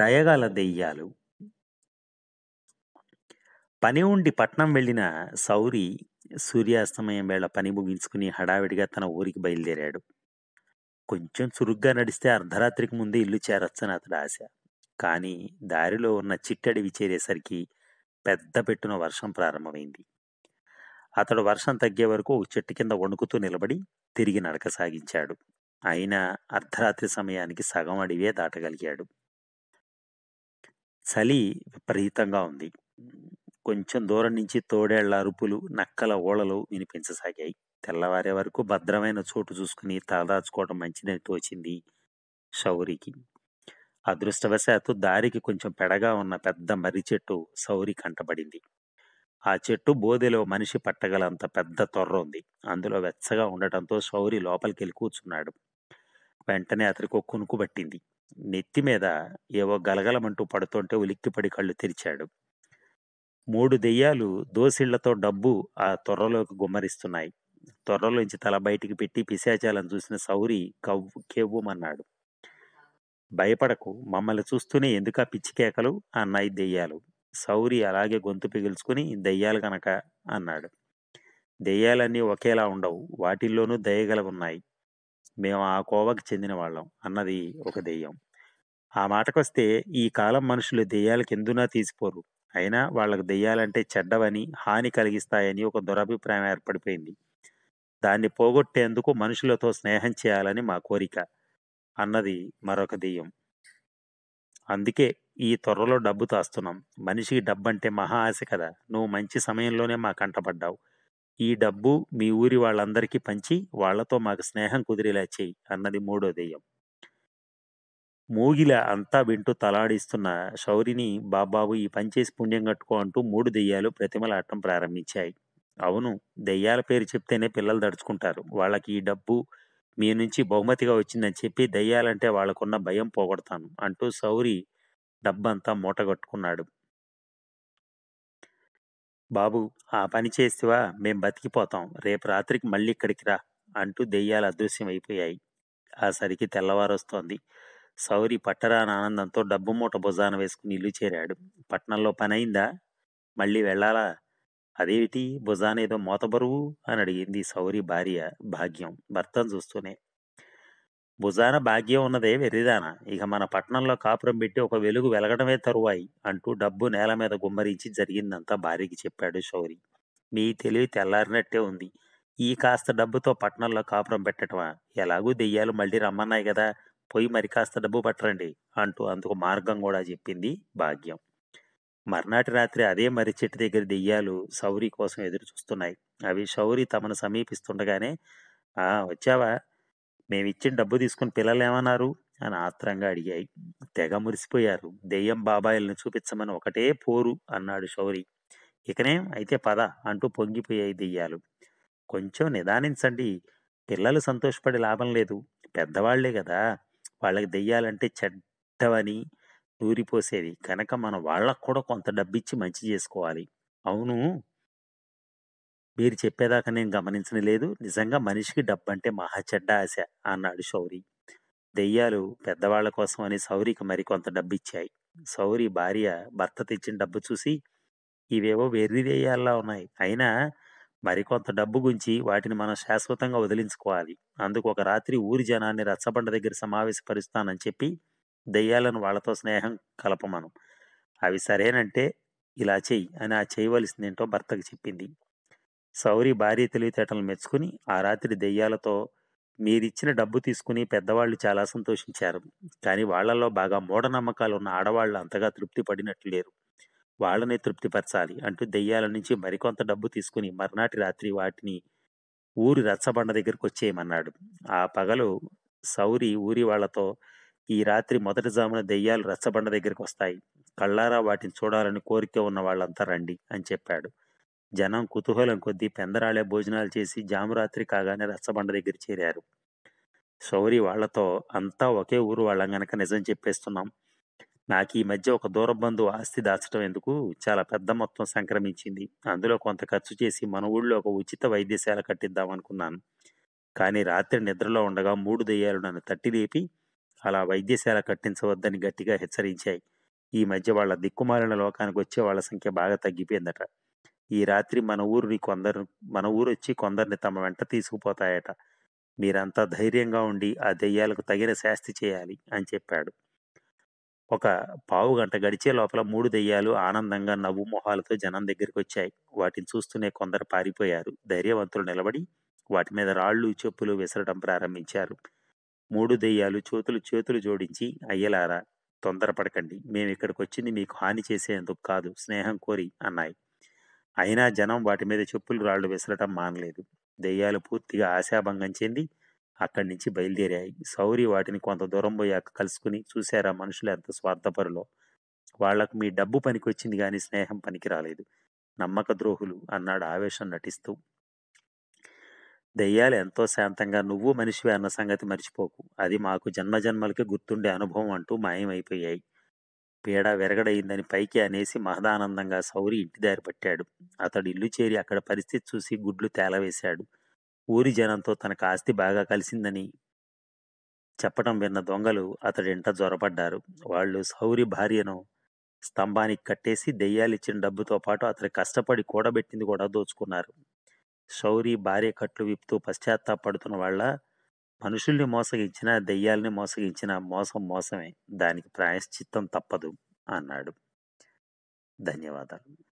దయగల దెయ్యాలు పని ఉండి పట్నం వెళ్ళిన సౌరి సూర్యాస్తమయం వేళ పని ముగించుకుని హడావిడిగా తన ఊరికి బయలుదేరాడు కొంచెం చురుగ్గా నడిస్తే అర్ధరాత్రికి ముందే ఇల్లు చేరొచ్చని అతడు ఆశ కానీ దారిలో ఉన్న చిట్టడివి చేరేసరికి పెద్ద పెట్టున వర్షం ప్రారంభమైంది అతడు వర్షం తగ్గే వరకు ఒక చెట్టు కింద వణుకుతూ నిలబడి తిరిగి నడక సాగించాడు అయినా అర్ధరాత్రి సమయానికి సగం అడివే దాటగలిగాడు చలి విపరీతంగా ఉంది కొంచెం దూరం నుంచి తోడేళ్ల అరుపులు నక్కల ఓడలు వినిపించసాగాయి తెల్లవారే వరకు భద్రమైన చోటు చూసుకుని తలదాచుకోవడం మంచిదని తోచింది శౌరికి అదృష్టవశాత్తు దారికి కొంచెం పెడగా ఉన్న పెద్ద మర్రి చెట్టు సౌరి కంటబడింది ఆ చెట్టు బోదెలో మనిషి పట్టగలంత పెద్ద తొర్ర ఉంది అందులో వెచ్చగా ఉండటంతో శౌరి లోపలికెళ్ళి కూర్చున్నాడు వెంటనే అతడి కొక్కునుకు పట్టింది నెత్తి మీద ఏవో గలగలమంటూ పడుతుంటే ఉలిక్కిపడి కళ్ళు తెరిచాడు మూడు దెయ్యాలు దోసిళ్లతో డబ్బు ఆ తొర్రలోకి గుమ్మరిస్తున్నాయి తొర్రలోంచి తల బయటికి పెట్టి పిశాచాలను చూసిన సౌరి కవ్వు కేవ్వమన్నాడు భయపడకు మమ్మల్ని చూస్తూనే ఎందుకా పిచ్చి కేకలు అన్నాయి దెయ్యాలు సౌరి అలాగే గొంతు పిగుల్చుకుని దెయ్యాలు కనుక అన్నాడు దెయ్యాలన్నీ ఒకేలా ఉండవు వాటిల్లోనూ దయగలవున్నాయి మేము ఆ కోవకి చెందిన వాళ్ళం అన్నది ఒక దెయ్యం ఆ మాటకొస్తే ఈ కాలం మనుషులు దెయ్యాలకు ఎందునా తీసిపోరు అయినా వాళ్ళకు దెయ్యాలంటే చెడ్డవని హాని కలిగిస్తాయని ఒక దురభిప్రాయం ఏర్పడిపోయింది దాన్ని పోగొట్టేందుకు మనుషులతో స్నేహం చేయాలని మా కోరిక అన్నది మరొక దెయ్యం అందుకే ఈ త్వరలో డబ్బు తాస్తున్నాం మనిషికి డబ్బంటే మహా ఆశ కదా నువ్వు మంచి సమయంలోనే మా కంటపడ్డావు ఈ డబ్బు మీ ఊరి వాళ్ళందరికీ పంచి వాళ్లతో మాకు స్నేహం కుదిరేలా చేయి అన్నది మూడో దెయ్యం మూగిల అంతా వింటూ తలాడిస్తున్న శౌరిని బాబాబు ఈ పనిచేసి పుణ్యం కట్టుకో అంటూ మూడు దెయ్యాలు ప్రతిమలాడటం ప్రారంభించాయి అవును దెయ్యాల పేరు చెప్తేనే పిల్లలు దడుచుకుంటారు వాళ్ళకి ఈ డబ్బు మీ నుంచి బహుమతిగా వచ్చిందని చెప్పి దయ్యాలంటే వాళ్ళకున్న భయం పోగొడతాను అంటూ సౌరి డబ్బంతా మూటగట్టుకున్నాడు బాబు ఆ పని చేస్తేవా మేం బతికిపోతాం రేపు రాత్రికి మళ్ళీ ఇక్కడికి రా అంటూ దెయ్యాలు అదృశ్యమైపోయాయి ఆ సరికి తెల్లవారొస్తోంది సౌరి పట్టరాని ఆనందంతో డబ్బు మూట భుజాన వేసుకుని ఇల్లు చేరాడు పట్టణంలో అయిందా మళ్ళీ వెళ్ళాలా అదేమిటి ఏదో మోతబరువు అని అడిగింది సౌరి భార్య భాగ్యం భర్తను చూస్తూనే భుజాన భాగ్యం ఉన్నదే వెర్రిదాన ఇక మన పట్నంలో కాపురం పెట్టి ఒక వెలుగు వెలగడమే తరువాయి అంటూ డబ్బు నేల మీద గుమ్మరించి జరిగిందంతా భార్యకి చెప్పాడు శౌరి మీ తెలివి తెల్లారినట్టే ఉంది ఈ కాస్త డబ్బుతో పట్నంలో కాపురం పెట్టటమా ఎలాగూ దెయ్యాలు మళ్ళీ రమ్మన్నాయి కదా పోయి మరి కాస్త డబ్బు పట్టరండి అంటూ అందుకు మార్గం కూడా చెప్పింది భాగ్యం మర్నాటి రాత్రి అదే మర్రి చెట్టు దగ్గర దెయ్యాలు శౌరి కోసం ఎదురు చూస్తున్నాయి అవి శౌరి తమను సమీపిస్తుండగానే వచ్చావా మేమిచ్చిన డబ్బు తీసుకుని పిల్లలు ఏమన్నారు అని ఆత్రంగా అడిగాయి తెగ మురిసిపోయారు దెయ్యం బాబాయిలను చూపించమని ఒకటే పోరు అన్నాడు శౌరి ఇకనే అయితే పద అంటూ పొంగిపోయాయి దెయ్యాలు కొంచెం నిదానించండి పిల్లలు సంతోషపడి లాభం లేదు పెద్దవాళ్లే కదా వాళ్ళకి దెయ్యాలంటే చెడ్డవని నూరిపోసేవి కనుక మనం వాళ్ళకు కూడా కొంత డబ్బిచ్చి మంచి చేసుకోవాలి అవును మీరు చెప్పేదాకా నేను గమనించని లేదు నిజంగా మనిషికి డబ్బంటే మహా చెడ్డ ఆశ అన్నాడు శౌరి దెయ్యాలు పెద్దవాళ్ల కోసం అని సౌరికి మరికొంత డబ్బిచ్చాయి సౌరి భార్య భర్త తెచ్చిన డబ్బు చూసి ఇవేవో వెర్రి దెయ్యాల్లా ఉన్నాయి అయినా మరికొంత డబ్బు గుంచి వాటిని మనం శాశ్వతంగా వదిలించుకోవాలి అందుకు ఒక రాత్రి ఊరి జనాన్ని రచ్చబండ దగ్గర సమావేశపరుస్తానని చెప్పి దెయ్యాలను వాళ్లతో స్నేహం కలపమను అవి సరేనంటే ఇలా చెయ్యి అని ఆ చేయవలసిందేంటో భర్తకు చెప్పింది సౌరి భార్య తెలివితేటలను మెచ్చుకుని ఆ రాత్రి దెయ్యాలతో మీరిచ్చిన డబ్బు తీసుకుని పెద్దవాళ్ళు చాలా సంతోషించారు కానీ వాళ్లలో బాగా మూఢనమ్మకాలు ఉన్న ఆడవాళ్ళు అంతగా తృప్తి పడినట్లు లేరు వాళ్ళని తృప్తిపరచాలి అంటూ దెయ్యాల నుంచి మరికొంత డబ్బు తీసుకుని మర్నాటి రాత్రి వాటిని ఊరి రచ్చబండ దగ్గరకు వచ్చేయమన్నాడు ఆ పగలు సౌరి ఊరి వాళ్లతో ఈ రాత్రి మొదటి జామున దెయ్యాలు రచ్చబండ దగ్గరికి వస్తాయి కళ్ళారా వాటిని చూడాలని కోరిక ఉన్న వాళ్ళంతా రండి అని చెప్పాడు జనం కుతూహలం కొద్దీ పెందరాళే భోజనాలు చేసి జామురాత్రి కాగానే రచ్చబండ దగ్గర చేరారు సౌరి వాళ్లతో అంతా ఒకే ఊరు వాళ్ళం గనక నిజం చెప్పేస్తున్నాం నాకు ఈ మధ్య ఒక దూరబంధు ఆస్తి దాచడం ఎందుకు చాలా పెద్ద మొత్తం సంక్రమించింది అందులో కొంత ఖర్చు చేసి మన ఊళ్ళో ఒక ఉచిత వైద్యశాల కట్టిద్దామనుకున్నాను కానీ రాత్రి నిద్రలో ఉండగా మూడు దెయ్యాలు నన్ను తట్టి లేపి అలా వైద్యశాల కట్టించవద్దని గట్టిగా హెచ్చరించాయి ఈ మధ్య వాళ్ళ దిక్కుమాలిన లోకానికి వచ్చే వాళ్ళ సంఖ్య బాగా తగ్గిపోయిందట ఈ రాత్రి మన ఊరిని కొందరు మన ఊరు వచ్చి కొందరిని తమ వెంట తీసుకుపోతాయట మీరంతా ధైర్యంగా ఉండి ఆ దెయ్యాలకు తగిన శాస్తి చేయాలి అని చెప్పాడు ఒక పావు గంట గడిచే లోపల మూడు దెయ్యాలు ఆనందంగా నవ్వు మొహాలతో జనం దగ్గరికి వచ్చాయి వాటిని చూస్తూనే కొందరు పారిపోయారు ధైర్యవంతులు నిలబడి వాటి మీద రాళ్ళు చెప్పులు విసరడం ప్రారంభించారు మూడు దెయ్యాలు చేతులు చేతులు జోడించి అయ్యలారా తొందరపడకండి మేము ఇక్కడికి వచ్చింది మీకు హాని చేసేందుకు కాదు స్నేహం కోరి అన్నాయి అయినా జనం వాటి మీద చెప్పులు రాళ్లు విసరటం మానలేదు దెయ్యాలు పూర్తిగా ఆశాభంగం చెంది అక్కడి నుంచి బయలుదేరాయి సౌరి వాటిని కొంత దూరం పోయాక కలుసుకుని చూశారా మనుషులు ఎంత స్వార్థపరులో వాళ్లకు మీ డబ్బు పనికొచ్చింది కానీ స్నేహం పనికి రాలేదు నమ్మక ద్రోహులు అన్నాడు ఆవేశం నటిస్తూ దెయ్యాలు ఎంతో శాంతంగా నువ్వు మనిషివే అన్న సంగతి మర్చిపోకు అది మాకు జన్మజన్మలకి గుర్తుండే అనుభవం అంటూ మాయమైపోయాయి పీడ వెరగడయిందని పైకి అనేసి మహదానందంగా సౌరి ఇంటి దారి పట్టాడు అతడు ఇల్లు చేరి అక్కడ పరిస్థితి చూసి గుడ్లు తేలవేశాడు ఊరి జనంతో తనకు ఆస్తి బాగా కలిసిందని చెప్పటం విన్న దొంగలు అతడింట జ్వరపడ్డారు వాళ్ళు సౌరి భార్యను స్తంభానికి కట్టేసి దెయ్యాలిచ్చిన డబ్బుతో పాటు అతడు కష్టపడి కూడబెట్టింది కూడా దోచుకున్నారు శౌరి భార్య కట్లు విప్పుతూ పశ్చాత్తాపడుతున్న వాళ్ళ మనుషుల్ని మోసగించిన దెయ్యాల్ని మోసగించిన మోసం మోసమే దానికి ప్రాయశ్చిత్తం తప్పదు అన్నాడు ధన్యవాదాలు